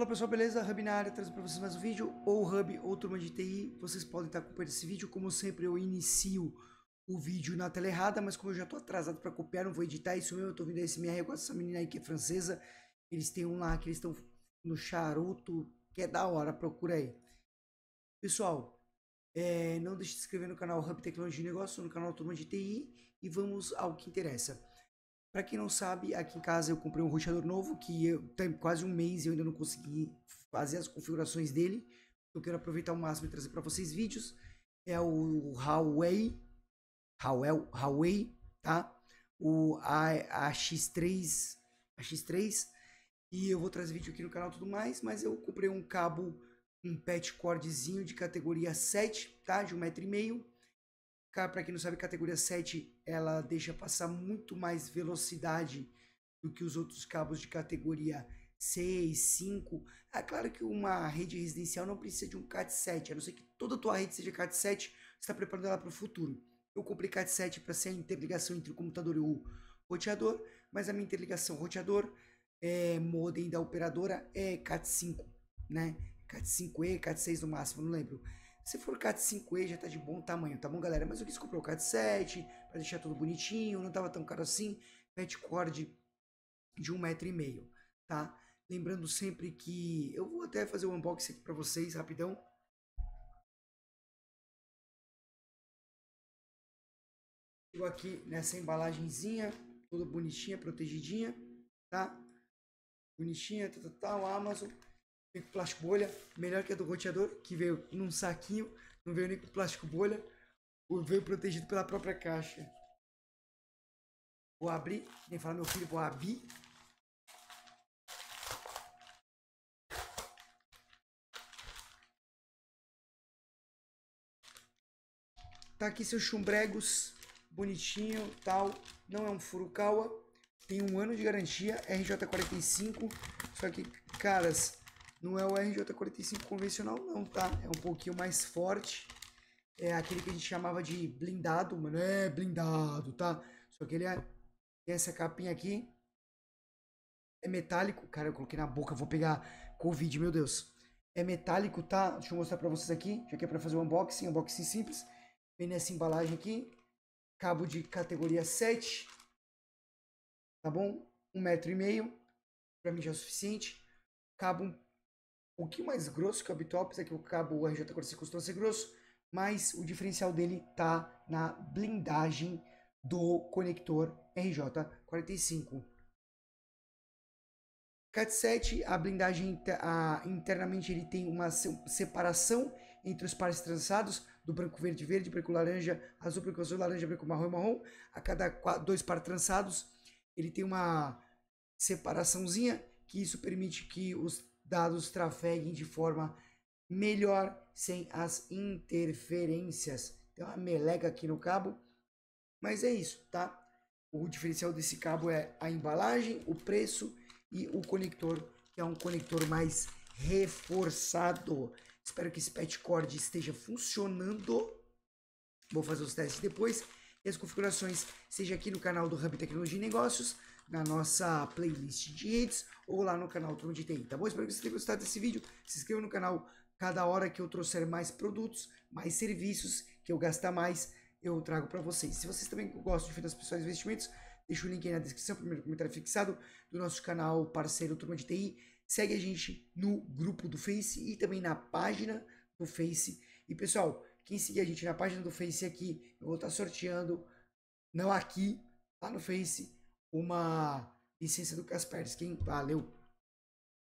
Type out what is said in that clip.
Olá pessoal, beleza? Hub na área, trazendo para vocês mais um vídeo, ou Hub, ou turma de TI, vocês podem estar acompanhando esse vídeo, como sempre eu inicio o vídeo na tela errada, mas como eu já estou atrasado para copiar, não vou editar isso mesmo, eu estou vindo a SMR com essa menina aí que é francesa, eles têm um lá que eles estão no charuto, que é da hora, procura aí. Pessoal, é, não deixe de se inscrever no canal Hub Tecnologia e Negócio, no canal Turma de TI, e vamos ao que interessa. Para quem não sabe, aqui em casa eu comprei um roteador novo que eu, tem quase um mês e eu ainda não consegui fazer as configurações dele. Eu quero aproveitar o máximo e trazer para vocês vídeos. É o Huawei, Huawei, Huawei tá? O AX3, AX3. E eu vou trazer vídeo aqui no canal e tudo mais, mas eu comprei um cabo, um patch cordzinho de categoria 7, tá? De 1,5m. meio. Cara, para quem não sabe, categoria 7 ela deixa passar muito mais velocidade do que os outros cabos de categoria 6, 5. É claro que uma rede residencial não precisa de um CAT 7, a não ser que toda a tua rede seja CAT 7, você está preparando ela para o futuro. Eu comprei CAT 7 para ser a interligação entre o computador e o roteador, mas a minha interligação roteador é, modem da operadora é CAT 5, né? CAT 5E, CAT 6 no máximo, não lembro. Se for CAT 5E, já tá de bom tamanho, tá bom, galera? Mas eu quis comprar o CAT 7 para deixar tudo bonitinho, não tava tão caro assim. Pet cord de um metro e meio, tá? Lembrando sempre que eu vou até fazer o um unboxing aqui para vocês rapidão. Chegou aqui nessa embalagenzinha, toda bonitinha, protegidinha, tá? Bonitinha, tal, tá, tá, tá, Amazon com plástico bolha, melhor que a do roteador, que veio num saquinho, não veio nem com plástico bolha, ou veio protegido pela própria caixa. Vou abrir, nem falar meu filho, vou abrir. Tá aqui seus chumbregos, bonitinho, tal, não é um furukawa, tem um ano de garantia, RJ45, só que, caras, não é o RJ45 convencional não, tá? É um pouquinho mais forte. É aquele que a gente chamava de blindado, mano. É blindado, tá? Só que ele é... tem essa capinha aqui. É metálico. Cara, eu coloquei na boca. Vou pegar Covid, meu Deus. É metálico, tá? Deixa eu mostrar pra vocês aqui. Já que é pra fazer um unboxing. Unboxing simples. Vem nessa embalagem aqui. Cabo de categoria 7. Tá bom? Um metro e meio. Pra mim já é o suficiente. Cabo um pouquinho mais grosso que o habitual, é que o cabo RJ45 costuma ser grosso, mas o diferencial dele tá na blindagem do conector RJ45. CAT7, a blindagem a, internamente ele tem uma separação entre os pares trançados do branco verde verde, branco laranja, azul branco azul, laranja branco marrom e marrom. A cada dois pares trançados ele tem uma separaçãozinha que isso permite que os dados trafeguem de forma melhor sem as interferências. Tem uma meleca aqui no cabo, mas é isso, tá? O diferencial desse cabo é a embalagem, o preço e o conector, que é um conector mais reforçado. Espero que esse patch cord esteja funcionando. Vou fazer os testes depois e as configurações, seja aqui no canal do Hub Tecnologia e Negócios, na nossa playlist de hits ou lá no canal Tron de TI, tá bom? Espero que você tenha gostado desse vídeo. Se inscreva no canal cada hora que eu trouxer mais produtos, mais serviços, que eu gastar mais, eu trago para vocês. Se vocês também gostam de finanças pessoais e investimentos, deixa o link aí na descrição, primeiro comentário fixado do nosso canal parceiro Turma de TI. Segue a gente no grupo do Face e também na página do Face. E pessoal, quem seguir a gente na página do Face aqui, eu vou estar tá sorteando, não aqui, lá no Face, uma licença do Casper. quem Valeu!